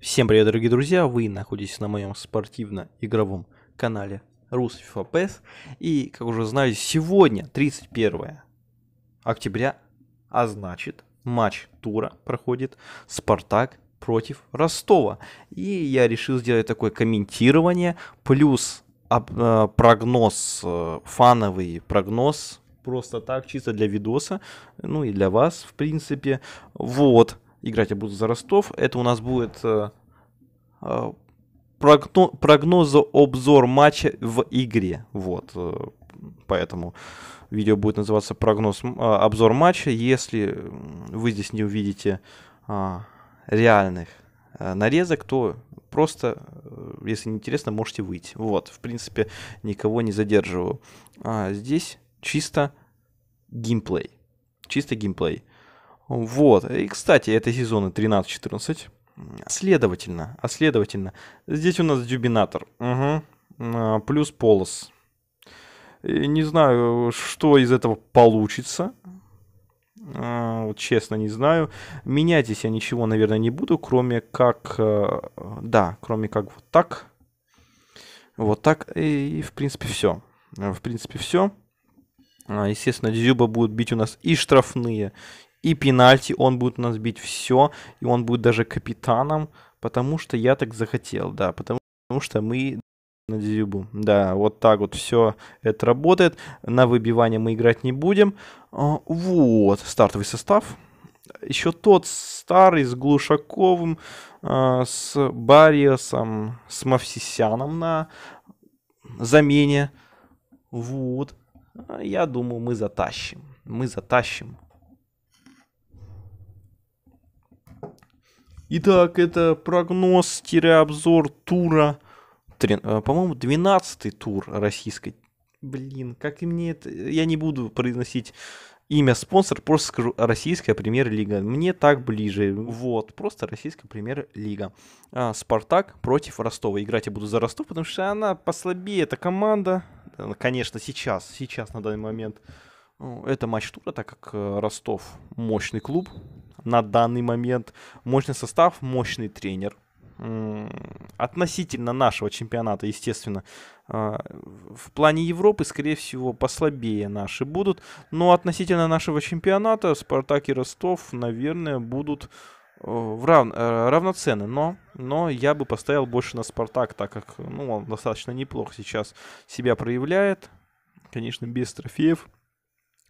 Всем привет, дорогие друзья! Вы находитесь на моем спортивно-игровом канале Рус И, как уже знаю, сегодня 31 октября, а значит, матч тура проходит «Спартак» против Ростова. И я решил сделать такое комментирование, плюс э, прогноз, э, фановый прогноз, просто так, чисто для видоса, ну и для вас, в принципе. Вот. Играть я буду за Ростов. Это у нас будет э, э, прогноза обзор матча в игре. Вот. Э, поэтому видео будет называться прогноз а, обзор матча. Если вы здесь не увидите а, реальных нарезок, то просто, если не интересно, можете выйти. Вот, в принципе, никого не задерживаю. А здесь чисто геймплей. Чисто геймплей. Вот. И, кстати, это сезоны 13-14. Следовательно, а следовательно, здесь у нас дюбинатор. Угу. плюс полос. не знаю, что из этого получится. А, вот честно не знаю. Менять здесь я ничего, наверное, не буду, кроме как... Э, да, кроме как вот так. Вот так. И, и в принципе, все. В принципе, все. А, естественно, Дзюба будет бить у нас и штрафные, и пенальти он будет у нас бить все, и он будет даже капитаном, потому что я так захотел, да, потому, потому что мы на дизюбу. Да, вот так вот все это работает. На выбивание мы играть не будем. А, вот, стартовый состав. Еще тот старый с Глушаковым, а, с Бариосом, с Мавсисяном на замене. Вот. Я думаю, мы затащим. Мы затащим. Итак, это прогноз-обзор тура, э, по-моему, 12-й тур российской. Блин, как и мне это... Я не буду произносить имя спонсор, просто скажу Российская премьер-лига. Мне так ближе. Вот, просто Российская премьер-лига. А, Спартак против Ростова. Играть я буду за Ростов, потому что она послабее, эта команда. Ну, конечно, сейчас, сейчас на данный момент. Ну, это матч тура, так как э, Ростов мощный клуб, на данный момент. Мощный состав, мощный тренер. Относительно нашего чемпионата, естественно, э, в плане Европы, скорее всего, послабее наши будут. Но относительно нашего чемпионата Спартак и Ростов, наверное, будут э, в рав... Э, равноценны, но, но я бы поставил больше на Спартак, так как ну, он достаточно неплохо сейчас себя проявляет. Конечно, без трофеев,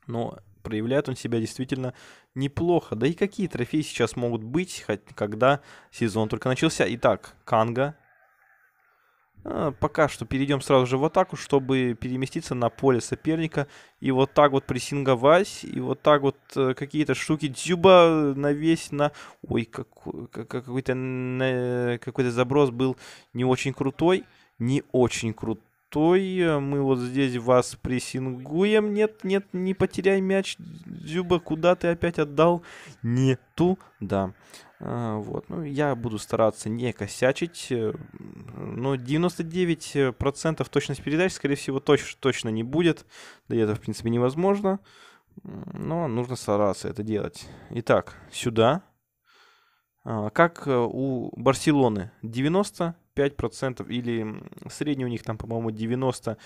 но проявляет он себя действительно неплохо. Да и какие трофеи сейчас могут быть, хоть когда сезон только начался. Итак, Канга. А, пока что перейдем сразу же в атаку, чтобы переместиться на поле соперника. И вот так вот прессинговать, и вот так вот э, какие-то штуки. Дзюба навесь на... Ой, какой-то какой, какой, какой заброс был не очень крутой. Не очень крутой стой, э, мы вот здесь вас прессингуем, нет, нет, не потеряй мяч, Дзюба, куда ты опять отдал? Не туда. А, вот, ну, я буду стараться не косячить, э, но 99% точность передач, скорее всего, точ точно не будет, да и это, в принципе, невозможно, но нужно стараться это делать. Итак, сюда, а, как э, у Барселоны, 90 75% или средний у них там, по-моему, 90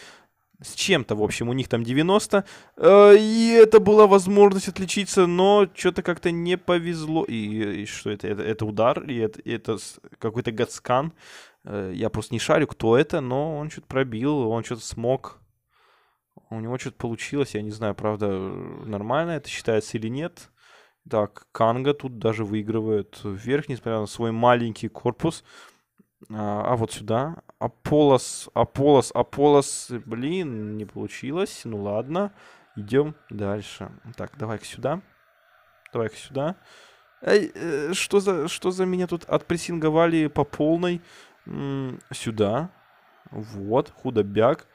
с чем-то, в общем, у них там 90. Э, и это была возможность отличиться, но что-то как-то не повезло. И, и что это? это? Это удар, и это, это какой-то Гацкан. Э, я просто не шарю, кто это, но он что-то пробил, он что-то смог. У него что-то получилось, я не знаю, правда, нормально это считается или нет. Так, Канга тут даже выигрывает вверх, несмотря на свой маленький корпус. mm а, а вот сюда. Аполос, Аполос, Аполос. Блин, не получилось. Ну ладно. Идем дальше. Так, давай-ка сюда. Давай-ка сюда. Эй, э, что за, что за меня тут отпрессинговали по полной? М -м, сюда. Вот, худобяк.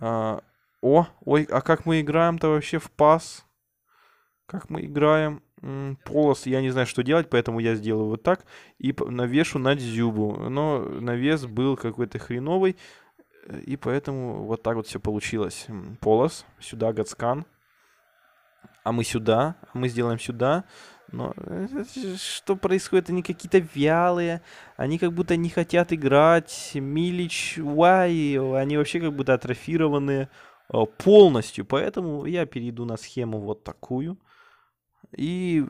А, о, ой, а как мы играем-то вообще в пас? Как мы играем? полос, я не знаю, что делать, поэтому я сделаю вот так и навешу на дзюбу. Но навес был какой-то хреновый, э, и поэтому вот так вот все получилось. Полос, сюда гацкан, а мы сюда, а мы сделаем сюда. Но э, э, что происходит? Они какие-то вялые, они как будто не хотят играть. Милич, Уай, они вообще как будто атрофированные полностью. Поэтому я перейду на схему вот такую – и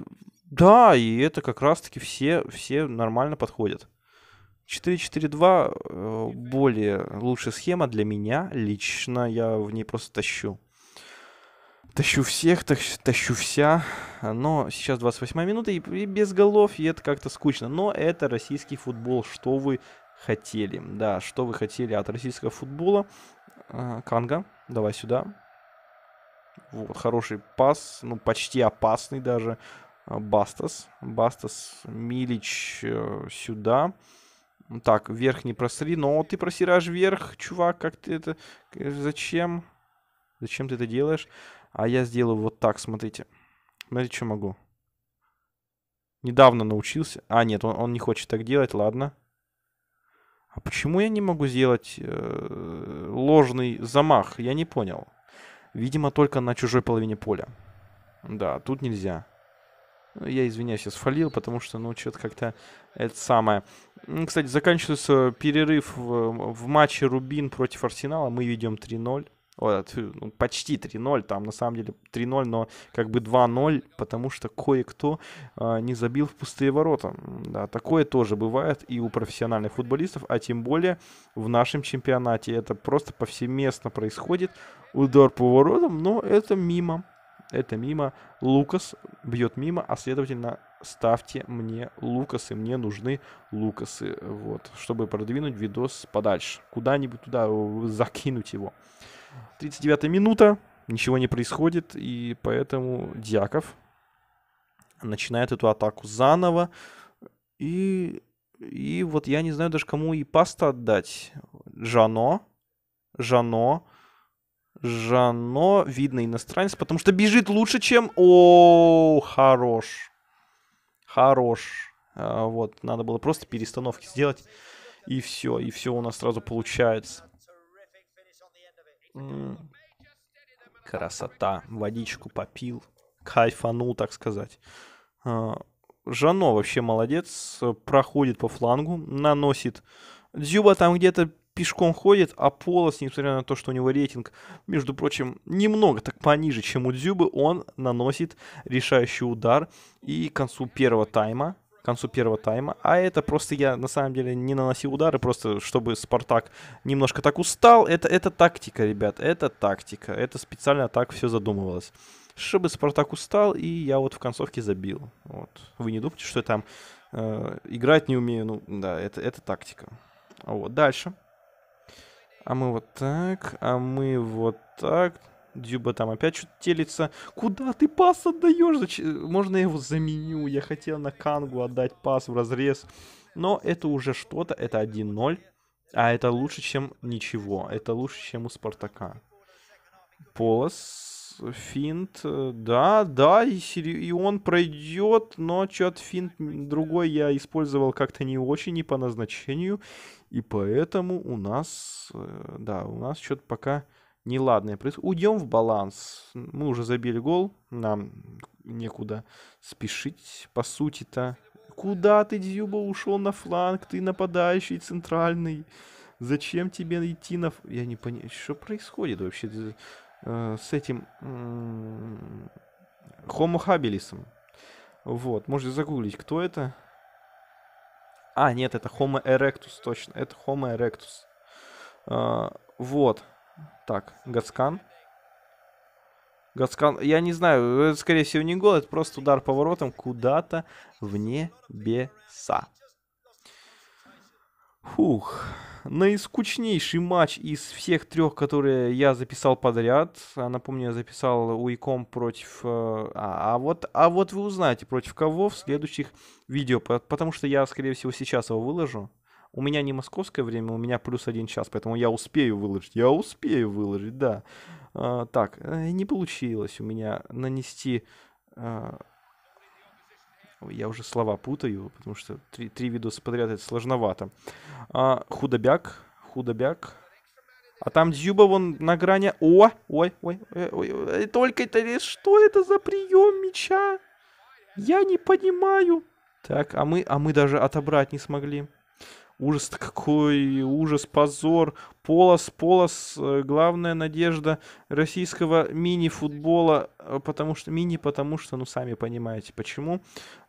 да, и это как раз-таки все, все нормально подходят. 4-4-2 э, типа. более лучшая схема для меня лично. Я в ней просто тащу. Тащу всех, тащу, тащу вся. Но сейчас 28 минута и, и без голов, и это как-то скучно. Но это российский футбол, что вы хотели. Да, что вы хотели от российского футбола. Э, Канга, давай сюда. Вот, хороший пас, ну, почти опасный даже. А, Бастас. Бастас, Милич э, сюда. Ну так, вверх не просри, но ты просираешь вверх, чувак, как ты это... Э, зачем? Зачем ты это делаешь? А я сделаю вот так, смотрите. Смотрите, что могу. Недавно научился. А, нет, он, он не хочет так делать, ладно. А почему я не могу сделать э, ложный замах? Я не понял. Видимо, только на чужой половине поля. Да, тут нельзя. Ну, я извиняюсь, я сфалил, потому что, ну, что-то как-то это самое. Кстати, заканчивается перерыв в, в матче Рубин против Арсенала. Мы ведем 3-0. Ой, ну, почти 3-0, там на самом деле 3-0, но как бы 2-0, потому что кое-кто э, не забил в пустые ворота. Да, такое тоже бывает и у профессиональных футболистов, а тем более в нашем чемпионате это просто повсеместно происходит. Удар по воротам, но это мимо. Это мимо. Лукас бьет мимо, а следовательно ставьте мне лукасы, мне нужны лукасы, вот, чтобы продвинуть видос подальше, куда-нибудь туда закинуть его. 39-я минута, ничего не происходит, и поэтому Дьяков начинает эту атаку заново. И, и вот я не знаю даже, кому и паста отдать. Жано, Жано, Жано, видно иностранец, потому что бежит лучше, чем... О, хорош. Хорош. А, вот, надо было просто перестановки сделать. И все, и все у нас сразу получается красота. Водичку попил. Кайфанул, так сказать. А, Жано вообще молодец. Проходит по флангу. Наносит. Дзюба там где-то пешком ходит, а Полос, несмотря на то, что у него рейтинг, между прочим, немного так пониже, чем у Дзюбы, он наносит решающий удар. И к концу первого тайма к концу первого тайма. А это просто я на самом деле не наносил удары, просто чтобы Спартак немножко так устал. Это, это тактика, ребят, это тактика. Это специально так все задумывалось. Чтобы Спартак устал, и я вот в концовке забил. Вот. Вы не думайте, что я там э, играть не умею. Ну, да, это, это тактика. Вот, дальше. А мы вот так, а мы вот так. Дзюба там опять что-то телится. Куда ты пас отдаешь? Зач... Можно я его заменю? Я хотел на Кангу отдать пас в разрез. Но это уже что-то, это 1-0. А это лучше, чем ничего. Это лучше, чем у Спартака. Полос, финт, э, да, да, и, и он пройдет, но что то финт другой я использовал как-то не очень, не по назначению, и поэтому у нас, э, да, у нас что-то пока неладное происходит. Уйдем в баланс. Мы уже забили гол, нам некуда спешить, по сути-то. Куда ты, Дзюба, ушел на фланг? Ты нападающий центральный. Зачем тебе идти на... Я не понимаю, что происходит вообще э, с этим Homo habilisом. Вот, можете загуглить, кто это. А, нет, это Homo erectus, точно. Это Homo erectus. А, вот. Так, Гацкан. Гацкан, я не знаю, это, скорее всего, не гол, это просто удар по воротам куда-то в небеса. Фух. Наискучнейший матч из всех трех, которые я записал подряд. А, напомню, я записал Уиком против... Э, а, а, вот, а вот вы узнаете, против кого в следующих видео, потому что я, скорее всего, сейчас его выложу. У меня не московское время, у меня плюс один час, поэтому я успею выложить. Я успею выложить, да. А, так, э, не получилось у меня нанести... А... Я уже слова путаю, потому что три, три видоса подряд это сложновато. А, худобяк, худобяк. А там Дзюба вон на грани. О, ой, ой, э, ой, ой, э, ой. только это что это за прием мяча? Я не понимаю. Так, а мы, а мы даже отобрать не смогли. Ужас какой, ужас, позор. Полос, Полос, э, главная надежда российского мини-футбола, э, потому что, мини, потому что, ну, сами понимаете, почему.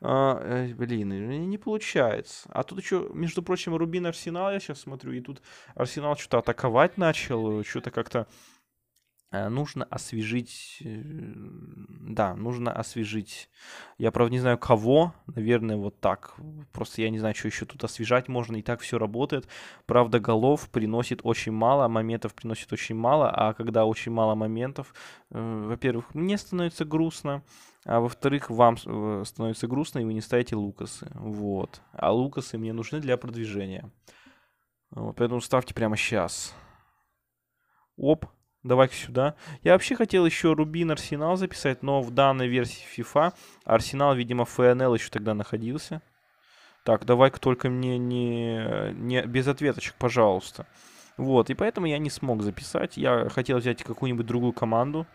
А, э, блин, не получается. А тут еще, между прочим, Рубин Арсенал, я сейчас смотрю, и тут Арсенал что-то атаковать начал, что-то как-то Э, нужно освежить, э, да, нужно освежить. Я, правда, не знаю кого, наверное, вот так. Просто я не знаю, что еще тут освежать можно, и так все работает. Правда, голов приносит очень мало, моментов приносит очень мало, а когда очень мало моментов, э, во-первых, мне становится грустно, а во-вторых, вам становится грустно, и вы не ставите лукасы. Вот. А лукасы мне нужны для продвижения. Поэтому ставьте прямо сейчас. Оп, Давай-ка сюда. Я вообще хотел еще Рубин Арсенал записать, но в данной версии FIFA Арсенал, видимо, ФНЛ еще тогда находился. Так, давай-ка только мне не, не без ответочек, пожалуйста. Вот, и поэтому я не смог записать. Я хотел взять какую-нибудь другую команду.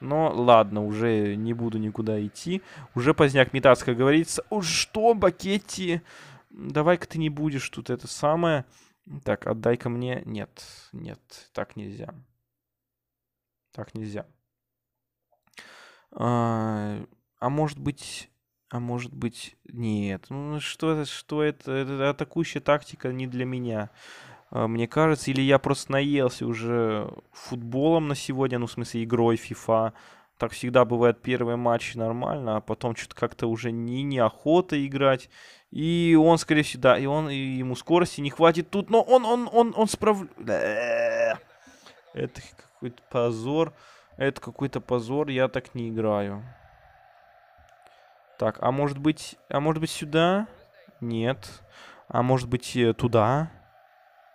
Но ладно, уже не буду никуда идти. Уже поздняк метаться, как говорится. Уж что, Бакетти? Давай-ка ты не будешь тут это самое. Так, отдай-ка мне. Нет, нет, так нельзя. Так нельзя. А, а может быть... А может быть, нет. Ну что это, что это, это атакующая тактика не для меня. А, мне кажется, или я просто наелся уже футболом на сегодня, ну в смысле игрой FIFA. Так всегда бывает первый матч нормально, а потом что-то как-то уже не неохота играть. И он, скорее всего, да, и он и ему скорости не хватит тут, но он он он он справ это какой-то позор. Это какой-то позор, я так не играю. Так, а может быть... А может быть сюда? Нет. А может быть э, туда?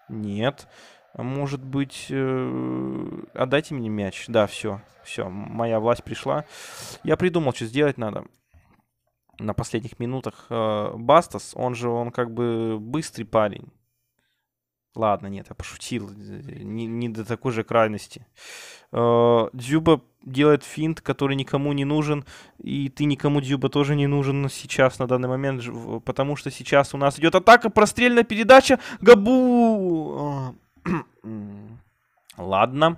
Нет. А может быть... Э, отдайте а мне мяч. Да, все. Все, моя власть пришла. Я придумал, что сделать надо. На последних минутах э, Бастас, он же, он как бы быстрый парень. Ладно, нет, я пошутил. Э, не, не до такой же крайности. Э, Дзюба делает финт, который никому не нужен, и ты никому, Дзюба, тоже не нужен сейчас, на данный момент, потому что сейчас у нас идет атака, прострельная передача, Габу! Э, Ладно,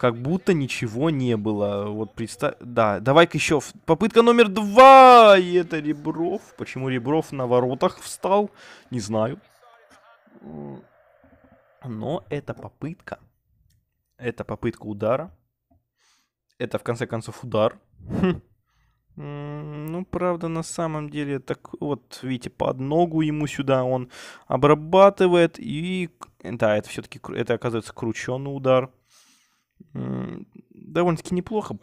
как будто ничего не было. Вот представь... Да, давай-ка еще. Попытка номер два! И это Ребров. Почему Ребров на воротах встал? Не знаю. Но это попытка. Это попытка удара. Это, в конце концов, удар. Хм. Ну, правда, на самом деле, так вот, видите, под ногу ему сюда он обрабатывает. И, да, это все-таки, это оказывается крученный удар. Довольно-таки неплохо.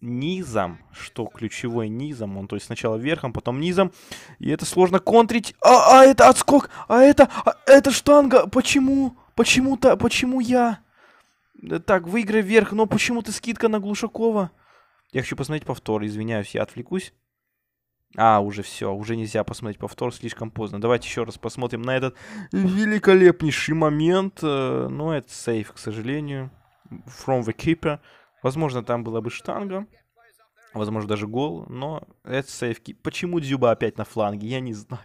Низом, что ключевой низом. Он, то есть, сначала верхом, потом низом. И это сложно контрить. А, а это отскок! А это, а это штанга! Почему? Почему-то, почему я... Так, выиграй вверх, но почему-то скидка на Глушакова. Я хочу посмотреть повтор, извиняюсь, я отвлекусь. А, уже все, уже нельзя посмотреть повтор, слишком поздно. Давайте еще раз посмотрим на этот великолепнейший момент. Э, но ну, это сейф, к сожалению. From the keeper. Возможно, там была бы штанга. Возможно, даже гол. Но это сейф. Почему Дзюба опять на фланге? Я не знаю.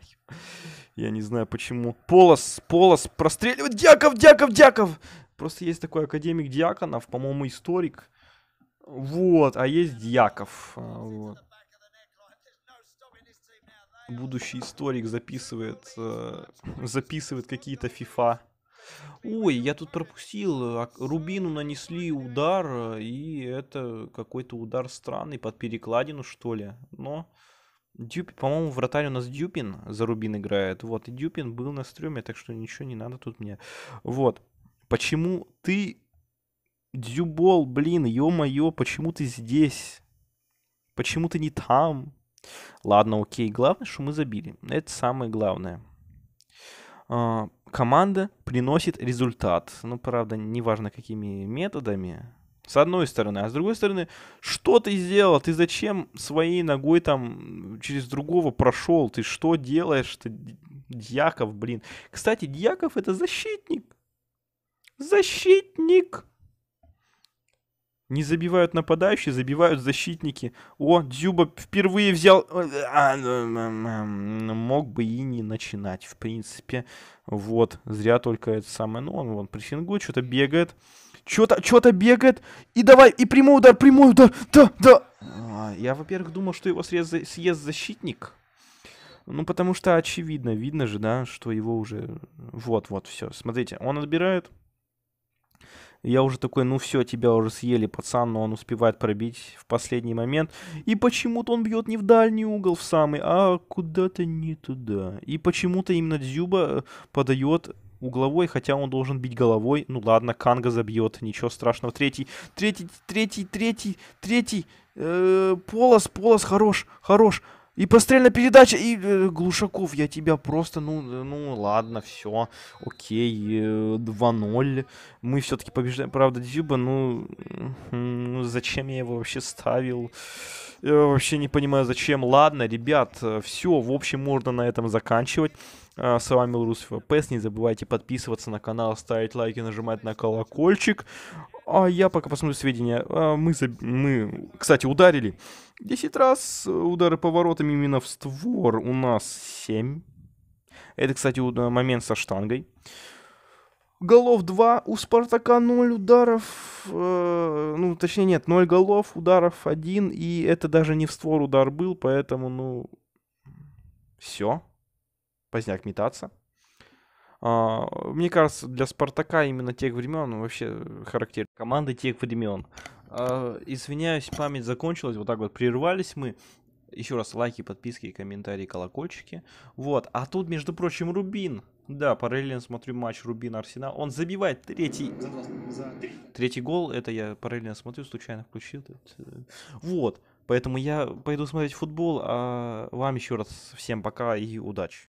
Я не знаю почему. Полос, Полос простреливает. Дяков, Дяков, Дяков! Просто есть такой академик Дьяконов, по-моему, историк. Вот, а есть Дьяков. А, вот. Будущий историк записывает, э, записывает какие-то фифа. Ой, я тут пропустил. А, рубину нанесли удар, э, и это какой-то удар странный под перекладину, что ли. Но... Дюп, по-моему, вратарь у нас Дюпин за Рубин играет. Вот, и Дюпин был на стриме, так что ничего не надо тут мне. Вот. Почему ты... Дюбол, блин, ё-моё, почему ты здесь? Почему ты не там? Ладно, окей, главное, что мы забили. Это самое главное. А, команда приносит результат. Ну, правда, неважно какими методами. С одной стороны. А с другой стороны, что ты сделал? Ты зачем своей ногой там через другого прошел? Ты что делаешь? Ты Дьяков, блин. Кстати, Дьяков это защитник. Защитник. Не забивают нападающие, забивают защитники. О, Дзюба впервые взял... Э, а, мог бы и не начинать, в принципе. Вот, зря только это самое. Ну, он вон прессингует, что-то бегает. Что-то, что-то бегает. И давай, и прямой удар, прямой удар. Да, да. А, я, во-первых, думал, что его съест, съест защитник. Ну, потому что очевидно, видно же, да, что его уже... Вот, вот, все. Смотрите, он отбирает, я уже такой, ну все, тебя уже съели, пацан, но он успевает пробить в последний момент. И почему-то он бьет не в дальний угол, в самый, а куда-то не туда. И почему-то именно Дзюба э, подает угловой, хотя он должен бить головой. Ну ладно, Канга забьет, ничего страшного. Третий, третий, третий, третий, третий. Э -э, полос, полос, хорош, хорош. И пострельная передача, и э, Глушаков, я тебя просто, ну, э, ну, ладно, все, окей, э, 2-0. Мы все-таки побеждаем, правда, Дзюба, ну, ну, зачем я его вообще ставил? Я вообще не понимаю, зачем. Ладно, ребят, все, в общем, можно на этом заканчивать. А, с вами был Русф ФПС. Не забывайте подписываться на канал, ставить лайки, нажимать на колокольчик. А я пока посмотрю сведения. А, мы, заб... мы кстати, ударили 10 раз. Удары поворотами именно в створ у нас 7. Это, кстати, момент со штангой. Голов 2, у Спартака 0 ударов, э, ну, точнее, нет, 0 голов, ударов 1, и это даже не в створ удар был, поэтому, ну, все поздняк метаться. А, мне кажется, для Спартака именно тех времен вообще характерно. Команды тех времен. А, извиняюсь, память закончилась, вот так вот прервались мы. Еще раз лайки, подписки, комментарии, колокольчики. Вот, а тут, между прочим, Рубин. Да, параллельно смотрю матч Рубин Арсенал. Он забивает третий... За три. Третий гол, это я параллельно смотрю, случайно включил. Э, вот, поэтому я пойду смотреть футбол, а вам еще раз всем пока и удачи.